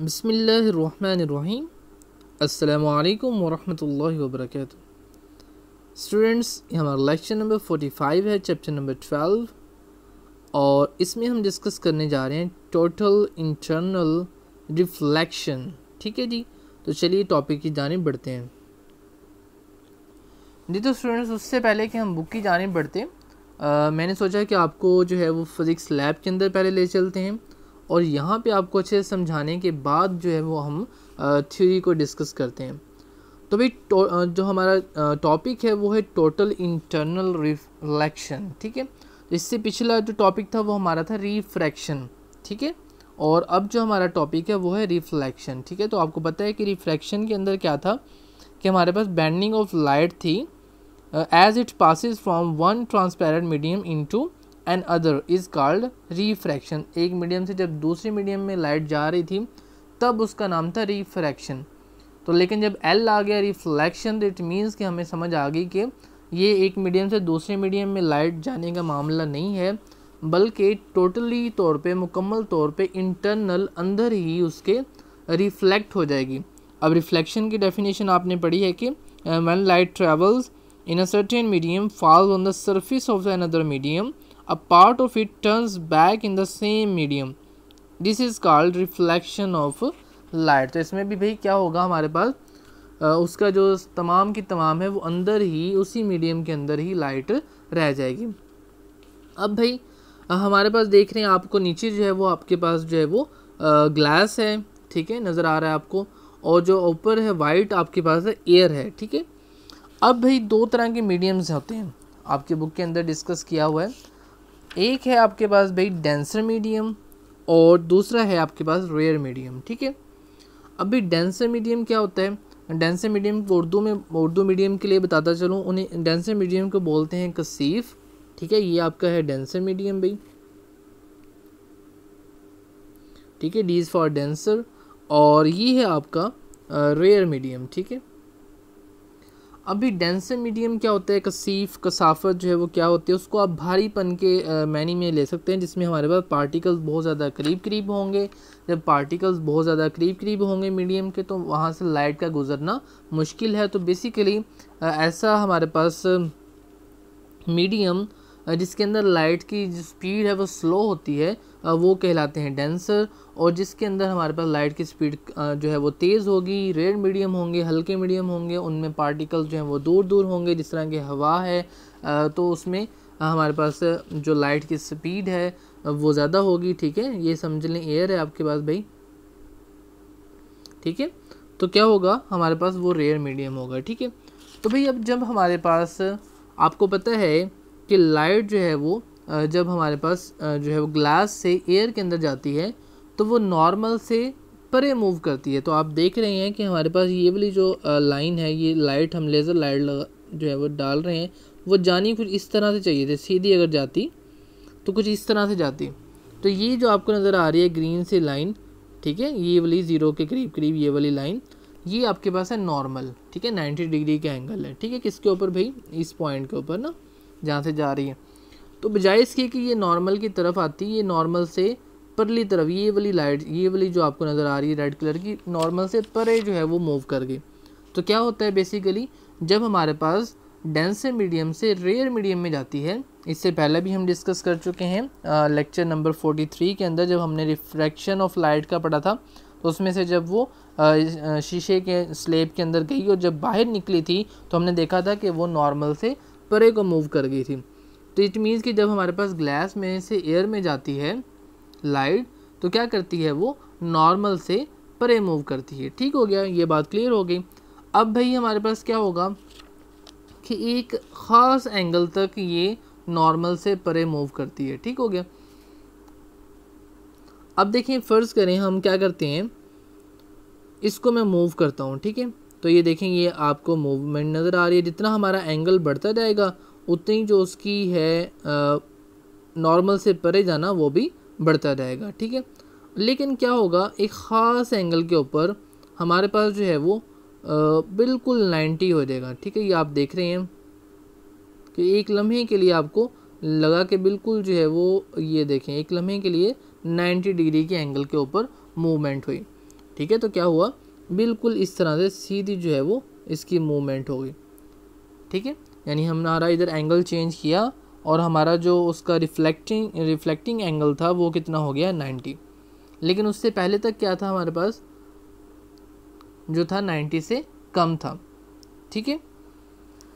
बसमीम् अल्लाम वरहमल work students ये हमारा लेक्चर नंबर फ़ाइव है चैप्टर नंबर ट्वेल्व और इसमें हम डिस्कस करने जा रहे हैं टोटल इंटरनल रिफ्लेक्शन ठीक है जी तो चलिए टॉपिक की जानब बढ़ते हैं जी तो स्टूडेंट्स उससे पहले कि हम बुक की जानब बढ़ते आ, मैंने सोचा कि आपको जो है वो फिज़िक्स लैब के अंदर पहले ले चलते हैं और यहाँ पे आपको अच्छे से समझाने के बाद जो है वो हम थ्योरी को डिस्कस करते हैं तो भाई जो हमारा टॉपिक है वो है टोटल इंटरनल रिफ्लेक्शन ठीक है तो इससे पिछला जो टॉपिक था वो हमारा था रिफ्रैक्शन ठीक है और अब जो हमारा टॉपिक है वो है रिफ्लेक्शन ठीक है तो आपको पता है कि रिफ्रैक्शन के अंदर क्या था कि हमारे पास बैंडिंग ऑफ लाइट थी as it passes from one transparent medium into and other is called refraction एक मीडियम से जब दूसरी मीडियम में लाइट जा रही थी तब उसका नाम था रिफ्रैक्शन तो लेकिन जब एल आ गया रिफ्लैक्शन तो इट मीन्स कि हमें समझ आ गई कि ये एक मीडियम से दूसरे मीडियम में लाइट जाने का मामला नहीं है बल्कि टोटली तौर पे मुकम्मल तौर पे इंटरनल अंदर ही उसके रिफ्लेक्ट हो जाएगी अब रिफ्लेक्शन की डेफिनेशन आपने पढ़ी है कि when light travels in a certain medium falls on the surface of another medium a part of it turns back in the same medium this is called reflection of light तो इसमें भी भाई क्या होगा हमारे पास उसका जो तमाम की तमाम है वो अंदर ही उसी मीडियम के अंदर ही लाइट रह जाएगी अब भाई हमारे पास देख रहे हैं आपको नीचे जो है वो आपके पास जो है वो ग्लास है ठीक है नज़र आ रहा है आपको और जो ऊपर है वाइट आपके पास है एयर है ठीक है अब भाई दो तरह के मीडियम्स होते हैं आपके बुक के अंदर डिस्कस किया हुआ है एक है आपके पास भाई डेंसर मीडियम और दूसरा है आपके पास रेयर मीडियम ठीक है अभी डेंसर मीडियम क्या होता है डेंसर मीडियम उर्दू में उर्दू मीडियम के लिए बताता चलूँ उन्हें डेंसर मीडियम को बोलते हैं कसीफ ठीक है ये आपका है डेंसर मीडियम भाई ठीक है डीज़ फॉर डेंसर और ये है आपका रेयर मीडियम ठीक है अभी डेंसर मीडियम क्या होता है कसीफ कसाफत जो है वो क्या होती है उसको आप भारीपन के मैनी में ले सकते हैं जिसमें हमारे पास पार्टिकल्स बहुत ज़्यादा करीब करीब होंगे जब पार्टिकल्स बहुत ज़्यादा करीब करीब होंगे मीडियम के तो वहाँ से लाइट का गुजरना मुश्किल है तो बेसिकली ऐसा हमारे पास मीडियम जिसके अंदर लाइट की जो स्पीड है वो स्लो होती है वो कहलाते हैं डेंसर और जिसके अंदर हमारे पास लाइट की स्पीड जो है वो तेज़ होगी रेयर मीडियम होंगे हल्के मीडियम होंगे उनमें पार्टिकल जो हैं वो दूर दूर होंगे जिस तरह की हवा है तो उसमें हमारे पास जो लाइट की स्पीड है वो ज़्यादा होगी ठीक है ये समझ लें एयर है आपके पास भाई ठीक है तो क्या होगा हमारे पास वो रेयर मीडियम होगा ठीक है तो भाई अब जब हमारे पास आपको पता है कि लाइट जो है वो जब हमारे पास जो है वो ग्लास से एयर के अंदर जाती है तो वो नॉर्मल से परे मूव करती है तो आप देख रहे हैं कि हमारे पास ये वाली जो लाइन है ये लाइट हम लेज़र लाइट लगा जो है वो डाल रहे हैं वो जानी कुछ इस तरह से चाहिए थी सीधी अगर जाती तो कुछ इस तरह से जाती तो ये जो आपको नज़र आ रही है ग्रीन से लाइन ठीक है ये वाली ज़ीरो के करीब करीब ये वाली लाइन ये आपके पास है नॉर्मल ठीक है नाइन्टी डिग्री का एंगल है ठीक है किसके ऊपर भाई इस पॉइंट के ऊपर ना जहाँ से जा रही है तो बजाय इसके कि ये नॉर्मल की तरफ आती है ये नॉर्मल से परली तरफ ये वाली लाइट ये वाली जो आपको नज़र आ रही है रेड कलर की नॉर्मल से परे जो है वो मूव कर गई तो क्या होता है बेसिकली जब हमारे पास डेंस से मीडियम से रेयर मीडियम में जाती है इससे पहले भी हम डिस्कस कर चुके हैं लेक्चर नंबर 43 के अंदर जब हमने रिफ्रैक्शन ऑफ लाइट का पढ़ा था तो उसमें से जब वो शीशे के स्लेब के अंदर गई और जब बाहर निकली थी तो हमने देखा था कि वो नॉर्मल से परे को मूव कर गई थी तो इट मीन्स कि जब हमारे पास ग्लास में से एयर में जाती है लाइट तो क्या करती है वो नॉर्मल से परे मूव करती है ठीक हो गया ये बात क्लियर हो गई अब भाई हमारे पास क्या होगा कि एक ख़ास एंगल तक ये नॉर्मल से परे मूव करती है ठीक हो गया अब देखिए फ़र्ज़ करें हम क्या करते हैं इसको मैं मूव करता हूँ ठीक है तो ये देखें ये आपको मूवमेंट नज़र आ रही है जितना हमारा एंगल बढ़ता जाएगा उतनी जो उसकी है नॉर्मल से परे जाना वो भी बढ़ता जाएगा ठीक है लेकिन क्या होगा एक ख़ास एंगल के ऊपर हमारे पास जो है वो आ, बिल्कुल नाइन्टी हो जाएगा ठीक है ये आप देख रहे हैं कि एक लम्हे के लिए आपको लगा के बिल्कुल जो है वो ये देखें एक लम्हे के लिए नाइन्टी डिग्री के एंगल के ऊपर मूवमेंट हुई ठीक है तो क्या हुआ बिल्कुल इस तरह से सीधी जो है वो इसकी मूवमेंट होगी ठीक है यानी हमारा इधर एंगल चेंज किया और हमारा जो उसका रिफ्लेक्टिंग रिफ्लेक्टिंग एंगल था वो कितना हो गया नाइन्टी लेकिन उससे पहले तक क्या था हमारे पास जो था नाइन्टी से कम था ठीक है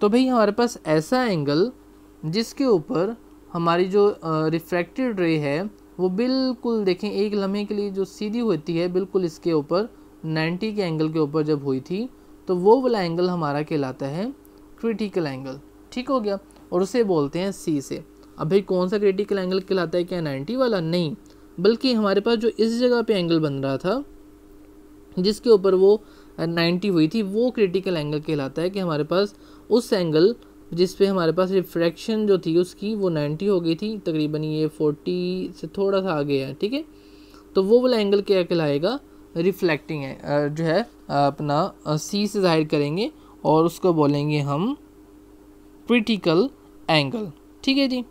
तो भाई हमारे पास ऐसा एंगल जिसके ऊपर हमारी जो रिफ्रैक्टेड रे है वो बिल्कुल देखें एक लम्हे के लिए जो सीधी होती है बिल्कुल इसके ऊपर 90 के एंगल के ऊपर जब हुई थी तो वो वाला एंगल हमारा कहलाता है क्रिटिकल एंगल ठीक हो गया और उसे बोलते हैं सी से अब भाई कौन सा क्रिटिकल एंगल कहलाता है क्या 90 वाला नहीं बल्कि हमारे पास जो इस जगह पे एंगल बन रहा था जिसके ऊपर वो 90 हुई थी वो क्रिटिकल एंगल कहलाता है कि हमारे पास उस एंगल जिस पे हमारे पास रिफ्रैक्शन जो थी उसकी वो 90 हो गई थी तकरीबन ये 40 से थोड़ा सा आगे है ठीक है तो वो वाला एंगल क्या कहलाएगा रिफ्लेक्टिंग है जो है अपना सी से जाहिर करेंगे और उसको बोलेंगे हम क्रिटिकल एंगल ठीक है जी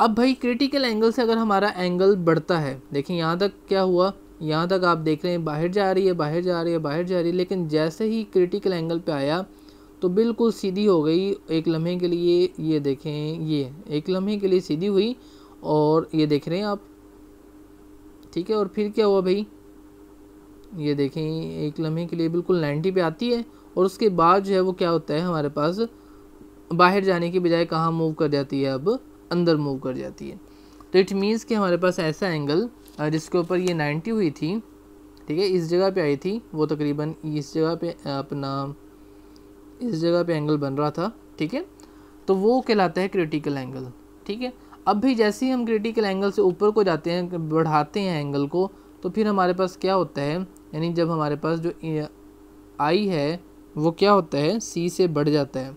अब भाई क्रिटिकल एंगल से अगर हमारा एंगल बढ़ता है देखिए यहाँ तक क्या हुआ यहाँ तक आप देख रहे हैं बाहर जा रही है बाहर जा रही है बाहर जा रही है लेकिन जैसे ही क्रिटिकल एंगल पे आया तो बिल्कुल सीधी हो गई एक लम्हे के लिए ये देखें ये एक लम्हे के लिए सीधी हुई और ये देख रहे हैं आप ठीक है और फिर क्या हुआ भाई ये देखें एक लम्हे के लिए बिल्कुल नाइन्टी पे आती है और उसके बाद जो है वो क्या होता है हमारे पास बाहर जाने के बजाय कहाँ मूव कर जाती है अब अंदर मूव कर जाती है तो इट मीन्स कि हमारे पास ऐसा एंगल जिसके ऊपर ये नाइन्टी हुई थी ठीक है इस जगह पे आई थी वो तकरीबन इस जगह पे अपना इस जगह पे एंगल बन रहा था ठीक है तो वो कहलाता है क्रिटिकल एंगल ठीक है अब भी जैसे ही हम क्रिटिकल एंगल से ऊपर को जाते हैं बढ़ाते हैं एंगल को तो फिर हमारे पास क्या होता है यानी जब हमारे पास जो आई है वो क्या होता है सी से बढ़ जाता है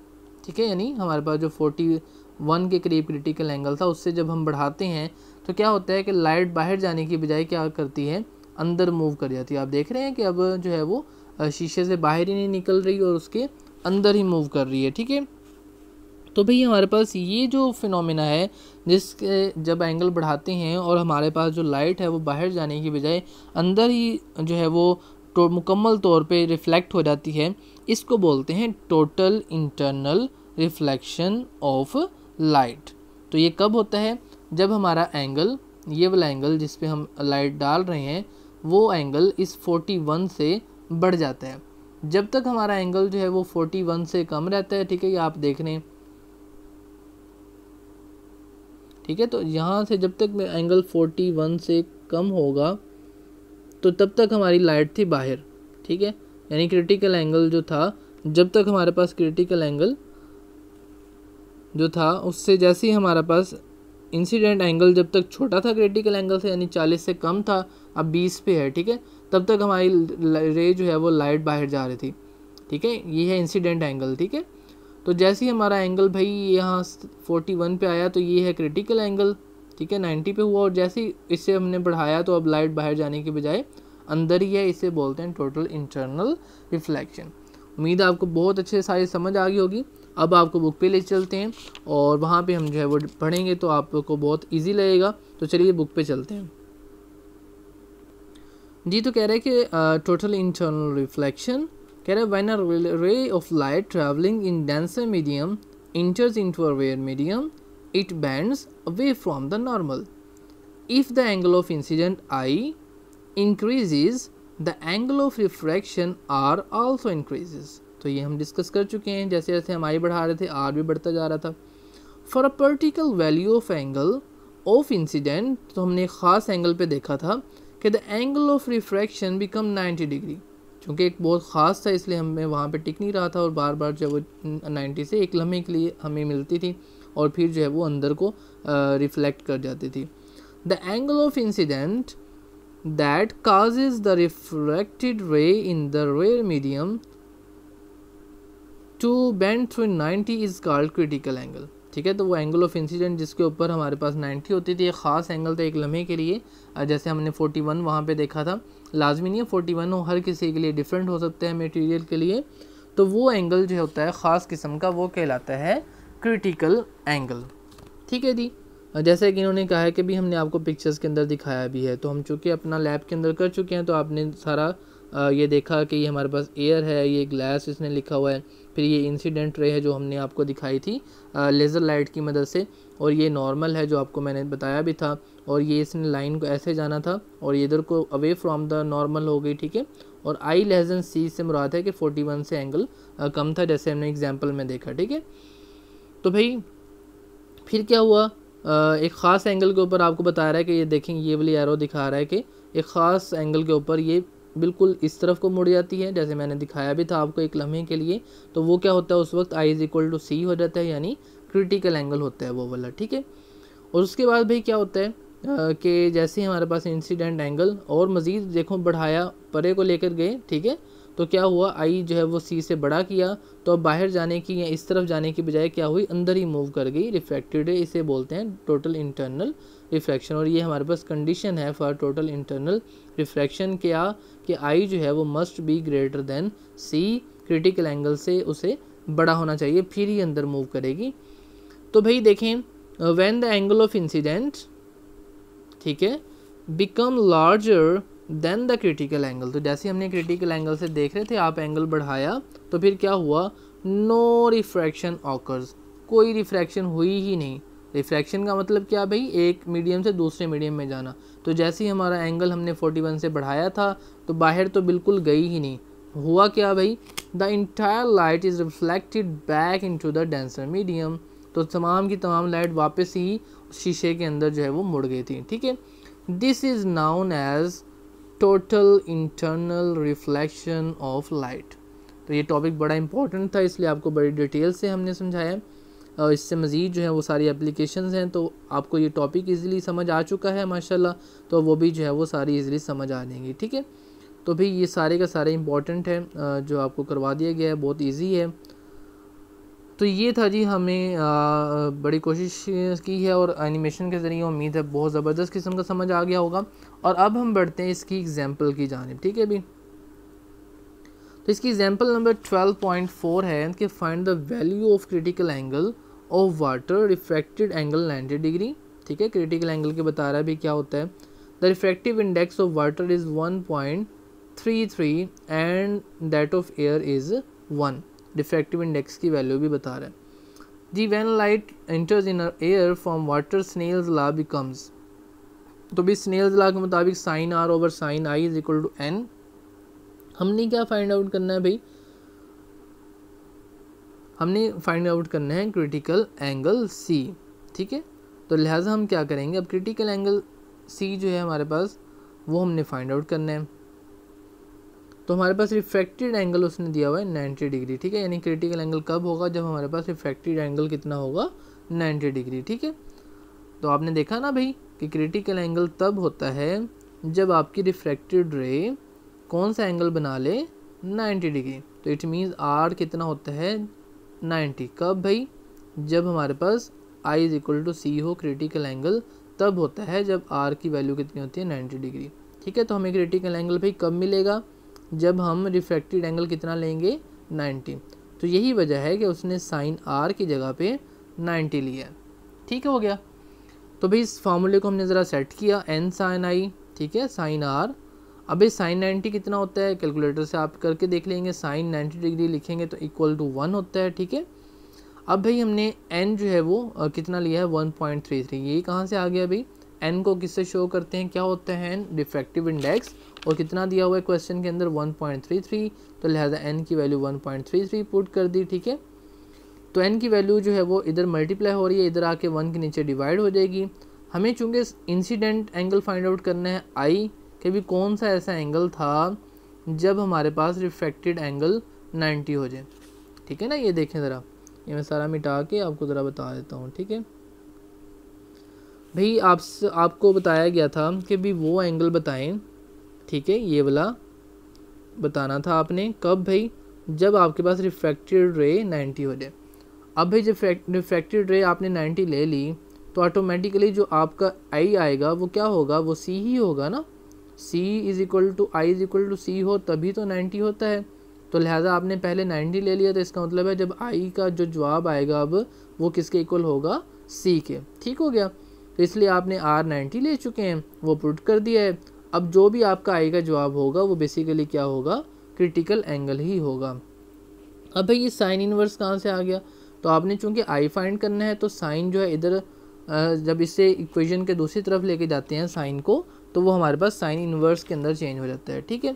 ठीक है यानी हमारे पास जो फोर्टी वन के करीब क्रिटिकल एंगल था उससे जब हम बढ़ाते हैं तो क्या होता है कि लाइट बाहर जाने की बजाय क्या करती है अंदर मूव कर जाती है आप देख रहे हैं कि अब जो है वो शीशे से बाहर ही नहीं निकल रही और उसके अंदर ही मूव कर रही है ठीक है तो भाई हमारे पास ये जो फिनोमिना है जिसके जब एंगल बढ़ाते हैं और हमारे पास जो लाइट है वो बाहर जाने की बजाय अंदर ही जो है वो तो मुकम्मल तौर पे रिफ़्लेक्ट हो जाती है इसको बोलते हैं total internal reflection of light तो ये कब होता है जब हमारा एंगल ये वाला एंगल जिस पे हम लाइट डाल रहे हैं वो एंगल इस 41 से बढ़ जाता है जब तक हमारा एंगल जो है वो 41 से कम रहता है ठीक है ये आप देख रहे हैं ठीक है तो यहाँ से जब तक मैं एंगल 41 से कम होगा तो तब तक हमारी लाइट थी बाहर ठीक है यानी क्रिटिकल एंगल जो था जब तक हमारे पास क्रिटिकल एंगल जो था उससे जैसे ही हमारे पास इंसिडेंट एंगल जब तक छोटा था क्रिटिकल एंगल से यानी चालीस से कम था अब बीस पे है ठीक है तब तक हमारी रे जो है वो लाइट बाहर जा रही थी ठीक है ये है इंसिडेंट एंगल ठीक है तो जैसे ही हमारा एंगल भाई यहाँ फोर्टी वन पर आया तो ये है क्रिटिकल एंगल ठीक है नाइन्टी पे हुआ और जैसे ही इससे हमने बढ़ाया तो अब लाइट बाहर जाने के बजाय अंदर ही है इसे बोलते हैं टोटल इंटरनल रिफ्लेक्शन उम्मीद है आपको बहुत अच्छे सारी समझ आ गई होगी अब आपको बुक पे ले चलते हैं और वहाँ पे हम जो है वो पढ़ेंगे तो आपको बहुत इजी लगेगा तो चलिए बुक पे चलते हैं जी तो कह रहे हैं कि टोटल इंटरनल रिफ्लेक्शन कह रहे when a ray of light travelling in denser medium enters into a rarer medium it bends away from the normal if the angle of incidence I increases the angle of refraction R also increases तो ये हम discuss कर चुके हैं जैसे जैसे हम आई बढ़ा रहे थे आर भी बढ़ता जा रहा था for a particular value of angle of incidence तो हमने एक खास एंगल पर देखा था कि the angle of refraction become 90 degree चूँकि एक बहुत ख़ास था इसलिए हमें वहाँ पर टिक नहीं रहा था और बार बार जब वो नाइन्टी से एक लम्हे के लिए हमें मिलती थी और फिर जो है वो अंदर को रिफ्लेक्ट कर जाती थी the angle of incidence that cause is the reflected ray in the rare medium to bend through ninety is called critical angle ठीक है तो वो एंगल ऑफ इंसिडेंट जिसके ऊपर हमारे पास नाइन्टी होती थी एक ख़ास एंगल था एक लम्हे के लिए जैसे हमने फोर्टी वन वहाँ पर देखा था लाजमी नहीं है फोर्टी वन हो हर किसी के लिए डिफरेंट हो सकता है मटेरियल के लिए तो वो एंगल जो होता है ख़ास किस्म का वो कहलाता है क्रिटिकल एंगल ठीक है जी जैसे कि इन्होंने कहा है कि भी हमने आपको पिक्चर्स के अंदर दिखाया भी है तो हम चूँकि अपना लैब के अंदर कर चुके हैं तो आपने सारा ये देखा कि ये हमारे पास एयर है ये ग्लास इसने लिखा हुआ है फिर ये इंसिडेंट रे है जो हमने आपको दिखाई थी लेज़र लाइट की मदद से और ये नॉर्मल है जो आपको मैंने बताया भी था और ये इसने लाइन को ऐसे जाना था और इधर को अवे फ्रॉम द नॉर्मल हो गई ठीक है और आई लेस देन सी से मुराद है कि 41 से एंगल कम था जैसे हमने एग्जाम्पल में देखा ठीक है तो भाई फिर क्या हुआ एक ख़ास एंगल के ऊपर आपको बता रहा है कि ये देखें ये वाली एरो दिखा रहा है कि एक ख़ास एंगल के ऊपर ये बिल्कुल इस तरफ को मुड़ जाती है जैसे मैंने दिखाया भी था आपको एक लम्हे के लिए तो वो क्या होता है उस वक्त I is equal to C हो जाता है यानी क्रिटिकल एंगल होता है वो वाला ठीक है और उसके बाद भाई क्या होता है कि जैसे ही हमारे पास इंसिडेंट एंगल और मज़ीद देखो बढ़ाया परे को लेकर गए ठीक है तो क्या हुआ आई जो है वो सी से बड़ा किया तो अब बाहर जाने की या इस तरफ जाने की बजाय क्या हुई अंदर ही मूव कर गई रिफ्रैक्टेड है इसे बोलते हैं टोटल इंटरनल रिफ्रैक्शन और ये हमारे पास कंडीशन है फॉर टोटल इंटरनल रिफ्रैक्शन क्या कि आई जो है वो must be greater than C critical angle से उसे बड़ा होना चाहिए फिर ही अंदर मूव करेगी तो भाई देखें when the angle of incidence ठीक है become larger than the critical angle तो जैसे हमने क्रिटिकल एंगल से देख रहे थे आप एंगल बढ़ाया तो फिर क्या हुआ नो रिफ्रैक्शन ऑकर्स कोई रिफ्रैक्शन हुई ही नहीं रिफ्रैक्शन का मतलब क्या भाई एक मीडियम से दूसरे मीडियम में जाना तो जैसे ही हमारा एंगल हमने 41 से बढ़ाया था तो बाहर तो बिल्कुल गई ही नहीं हुआ क्या भाई the entire light is reflected back into the denser medium तो तमाम की तमाम लाइट वापस ही शीशे के अंदर जो है वो मुड़ गई थी ठीक है this is known as total internal reflection of light तो ये टॉपिक बड़ा इंपॉर्टेंट था इसलिए आपको बड़ी डिटेल से हमने समझाया और इससे मज़ीद जो है वो सारी एप्लीकेशंस हैं तो आपको ये टॉपिक इजीली समझ आ चुका है माशाल्लाह तो वो भी जो है वो सारी इजीली समझ आ जाएंगी ठीक है तो भी ये सारे का सारे इंपॉर्टेंट है जो आपको करवा दिया गया है बहुत ईजी है तो ये था जी हमें आ, बड़ी कोशिश की है और एनिमेशन के ज़रिए उम्मीद है बहुत ज़बरदस्त किस्म का समझ आ गया होगा और अब हम बढ़ते हैं इसकी एग्जाम्पल की जानब ठीक है अभी तो इसकी example number twelve point four है कि find the value of critical angle of water refracted angle ninety degree ठीक है क्रिटिकल एंगल के बता रहा है भी क्या होता है the refractive index of water is one point three three and that of air is one defective index की वैल्यू भी बता रहा है जी when light enters in air from water Snell's law becomes तो भी स्नेल्स ला के मुताबिक sine R over sine I is equal to N हमने क्या फाइंड आउट करना है भाई हमने फाइंड आउट करना है क्रिटिकल एंगल सी ठीक है तो लिहाजा हम क्या करेंगे अब क्रिटिकल एंगल सी जो है हमारे पास वो हमने फाइंड आउट करना है तो हमारे पास रिफ्रैक्टेड एंगल उसने दिया हुआ है नाइन्टी डिग्री ठीक है यानी क्रिटिकल एंगल कब होगा जब हमारे पास रिफ्रैक्टेड एंगल कितना होगा नाइन्टी डिग्री ठीक है तो आपने देखा ना भाई कि क्रिटिकल एंगल तब होता है जब आपकी रिफ्रैक्टेड रे कौन सा एंगल बना ले 90 डिग्री तो इट मीन्स आर कितना होता है 90 कब भाई जब हमारे पास I is equal to C हो क्रिटिकल एंगल तब होता है जब आर की वैल्यू कितनी होती है नाइन्टी डिग्री ठीक है तो हमें क्रिटिकल एंगल भाई कब मिलेगा जब हम रिफ्रैक्टेड एंगल कितना लेंगे 90 तो यही वजह है कि उसने साइन आर की जगह पे 90 लिया ठीक है हो गया तो भाई इस फार्मूले को हमने ज़रा सेट किया एन साइन आई ठीक है साइन आर अब साइन नाइन्टी कितना होता है कैलकुलेटर से आप करके देख लेंगे साइन नाइन्टी डिग्री लिखेंगे तो इक्वल टू वन होता है ठीक है अब भाई हमने एन जो है वो कितना लिया है वन पॉइंट थ्री थ्री ये कहाँ से आ गया भाई एन को किससे शो करते हैं क्या होता है एन डिफेक्टिव इंडेक्स और कितना दिया हुआ है क्वेश्चन के अंदर 1.33 तो लिहाजा एन की वैल्यू 1.33 पुट कर दी ठीक है तो एन की वैल्यू जो है वो इधर मल्टीप्लाई हो रही है इधर आके वन के नीचे डिवाइड हो जाएगी हमें चूँकि इंसिडेंट एंगल फाइंड आउट करना है आई के भी कौन सा ऐसा एंगल था जब हमारे पास रिफ्लेक्टेड एंगल नाइन्टी हो जाए ठीक है ना ये देखें ज़रा ये मैं सारा मिटा के आपको ज़रा बता देता हूँ ठीक है भाई आप आपको बताया गया था कि भी वो एंगल बताएं ठीक है ये वाला बताना था आपने कब भाई जब आपके पास रिफ्रैक्टेड रे 90 हो जाए अब भाई जब रिफ्रैक्टेड रे आपने 90 ले ली तो ऑटोमेटिकली जो आपका आई आएगा वो क्या होगा वो सी ही होगा ना C is equal to I is equal to C हो तभी तो नाइन्टी होता है तो लिहाजा आपने पहले नाइन्टी ले लिया तो इसका मतलब है जब आई का जो जवाब आएगा अब वो किसके इक्वल होगा सी के ठीक हो गया तो इसलिए आपने आर नाइन्टी ले चुके हैं वो पुट कर दिया है अब जो भी आपका आएगा जवाब होगा वो बेसिकली क्या होगा क्रिटिकल एंगल ही होगा अब भाई ये साइन इनवर्स कहाँ से आ गया तो आपने चूंकि आई फाइंड करना है तो साइन जो है इधर जब इसे इक्वेशन के दूसरी तरफ लेके जाते हैं साइन को तो वो हमारे पास साइन इनवर्स के अंदर चेंज हो जाता है ठीक है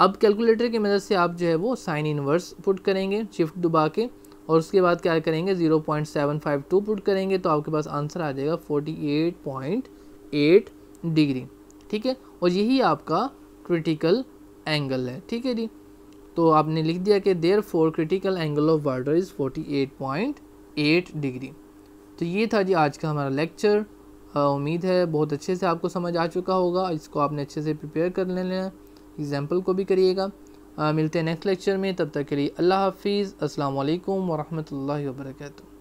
अब कैलकुलेटर की मदद से आप जो है वो साइन इनवर्स पुट करेंगे शिफ्ट दुबा के और उसके बाद क्या करेंगे zero point seven five two put करेंगे तो आपके पास आंसर आ जाएगा forty eight point eight degree ठीक है और यही आपका क्रिटिकल एंगल है ठीक है जी तो आपने लिख दिया कि therefore critical angle of water is forty eight point eight degree तो ये था जी आज का हमारा लेक्चर उम्मीद है बहुत अच्छे से आपको समझ आ चुका होगा इसको आपने अच्छे से प्रिपेयर कर लेना है एग्जाम्पल को भी करिएगा मिलते हैं नेक्स्ट लेक्चर में तब तक के लिए अल्लाह हाफिज़ अस्सलाम वालेकुम वरहमतुल्लाहि